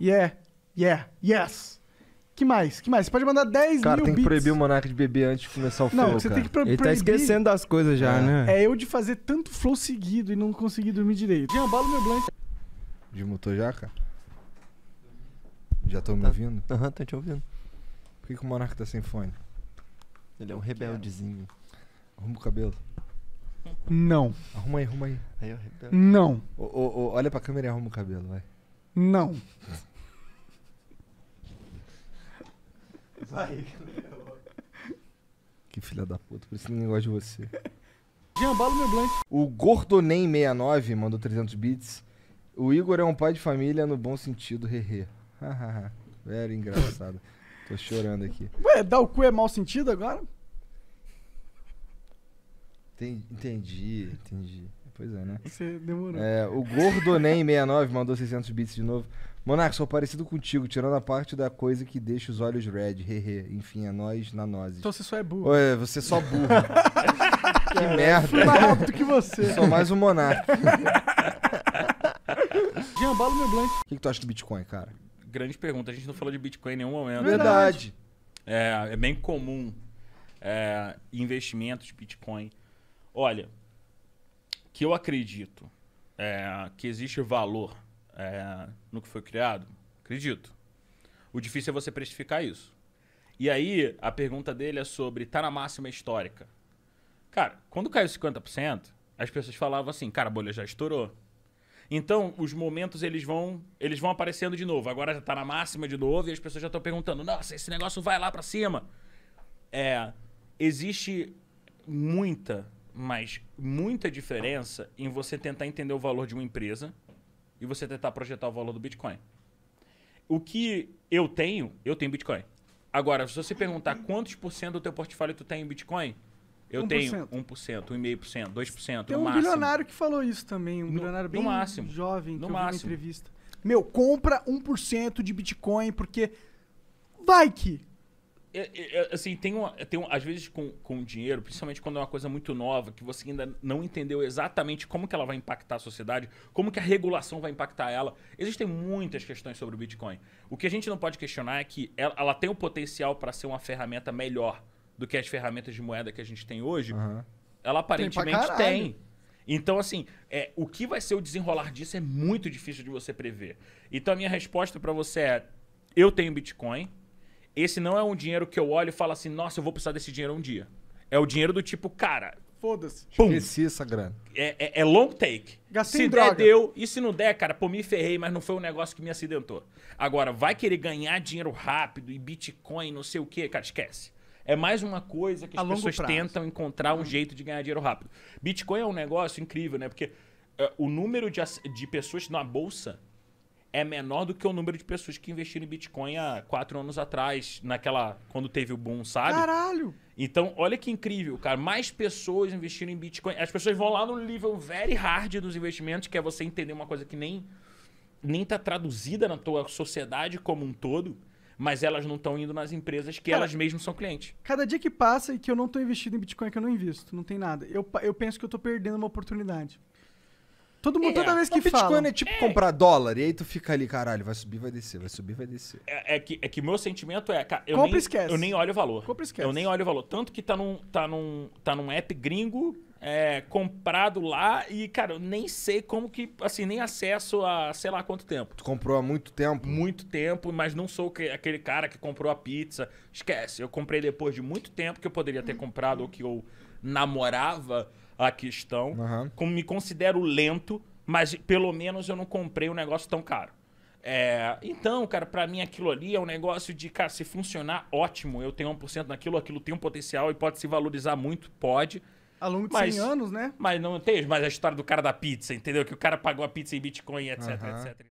Yeah, yeah, yes. Que mais? Que mais? Você pode mandar 10 Cara, mil tem que proibir o Monark de beber antes de começar o flow, Não, você cara. tem que pro Ele tá esquecendo das coisas já, é. né? É eu de fazer tanto flow seguido e não conseguir dormir direito. Jean, bala meu De motor já, cara? Já tô tá, me ouvindo? Aham, uhum, tô te ouvindo. Por que, que o Monark tá sem fone? Ele é um rebeldezinho. Arruma o cabelo. Não. Arruma aí, arruma aí. aí não. O, o, o, olha pra câmera e arruma o cabelo, vai. Não. barriga. Que filha da puta, por isso ninguém gosta de você. meu blank. O Gordonem69 mandou 300 bits. O Igor é um pai de família no bom sentido, hehe. Velho engraçado. Tô chorando aqui. Ué, dar o cu é mau sentido agora? Entendi, entendi. Pois é, né? Você demorou. É, o Gordonem69 mandou 600 bits de novo. monarco sou parecido contigo, tirando a parte da coisa que deixa os olhos red. Hehe. Enfim, é nós na nós. Então você só é burro. Ué, você é só burro. que é, merda. Fui mais rápido que você. Sou mais um monarca. Jambalo meu blank. O que, que, tu acha do Bitcoin, cara? Grande pergunta. A gente não falou de Bitcoin em nenhum momento. Verdade. É, é bem comum é, investimentos, Bitcoin. Olha, que eu acredito é, que existe valor é, no que foi criado, acredito. O difícil é você prestificar isso. E aí, a pergunta dele é sobre tá na máxima histórica. Cara, quando caiu 50%, as pessoas falavam assim, cara, a bolha já estourou. Então, os momentos eles vão eles vão aparecendo de novo. Agora já tá na máxima de novo e as pessoas já estão perguntando: "Nossa, esse negócio vai lá para cima". É, existe muita mas muita diferença em você tentar entender o valor de uma empresa e você tentar projetar o valor do Bitcoin. O que eu tenho, eu tenho Bitcoin. Agora, se você perguntar quantos por cento do teu portfólio tu tem em Bitcoin, eu 1%. tenho 1%, 1,5%, 2%, Tem no um máximo. que falou isso também, um no, bem no máximo, jovem, no que máximo. entrevista. Meu, compra 1% de Bitcoin porque vai que é, é, é, assim, tem uma, tem uma, às vezes com, com dinheiro, principalmente quando é uma coisa muito nova, que você ainda não entendeu exatamente como que ela vai impactar a sociedade, como que a regulação vai impactar ela. Existem muitas questões sobre o Bitcoin. O que a gente não pode questionar é que ela, ela tem o potencial para ser uma ferramenta melhor do que as ferramentas de moeda que a gente tem hoje. Uhum. Ela aparentemente tem. Então, assim, é, o que vai ser o desenrolar disso é muito difícil de você prever. Então, a minha resposta para você é: eu tenho Bitcoin, esse não é um dinheiro que eu olho e falo assim, nossa, eu vou precisar desse dinheiro um dia. É o dinheiro do tipo, cara, Foda-se. Esqueci essa grana. É, é, é, long take. Gastei se droga. der, deu. E se não der, cara, pô, me ferrei, mas não foi um negócio que me acidentou. Agora, vai querer ganhar dinheiro rápido e Bitcoin, não sei o quê, cara, esquece. É mais uma coisa que A as pessoas tentam encontrar um uhum. jeito de ganhar dinheiro rápido. Bitcoin é um negócio incrível, né? Porque uh, o número de, de pessoas na bolsa é menor do que o número de pessoas que investiram em Bitcoin há quatro anos atrás, naquela. quando teve o boom, sabe? Caralho! Então, olha que incrível, cara. Mais pessoas investindo em Bitcoin. As pessoas vão lá no nível very hard dos investimentos, que é você entender uma coisa que nem nem tá traduzida na tua sociedade como um todo, mas elas não estão indo nas empresas que cara, elas mesmas são clientes. Cada dia que passa e que eu não tô investido em Bitcoin, é que eu não invisto, não tem nada. Eu, eu penso que eu tô perdendo uma oportunidade. Todo mundo, é. toda vez que Bitcoin fala. Bitcoin é tipo é. comprar dólar, e aí tu fica ali, caralho, vai subir, vai descer, vai subir, vai descer. É, é que, é que meu sentimento é, cara, eu, Compre nem, esquece. eu nem olho o valor. Compre esquece. Eu nem olho o valor. Tanto que tá num, tá num, tá num app gringo é, comprado lá e, cara, eu nem sei como que, assim, nem acesso a sei lá quanto tempo. Tu comprou há muito tempo? Muito tempo, mas não sou aquele cara que comprou a pizza. Esquece, eu comprei depois de muito tempo que eu poderia ter comprado ou que eu namorava a questão. Uhum. Como me considero lento, mas pelo menos eu não comprei um negócio tão caro. É, então, cara, para mim aquilo ali é um negócio de, cara, se funcionar, ótimo. Eu tenho 1% naquilo, aquilo tem um potencial e pode se valorizar muito, pode. Ao longo de mas, 100 anos, né? Mas não tem, mas a história do cara da pizza, entendeu? Que o cara pagou a pizza em Bitcoin, etc, uhum. etc.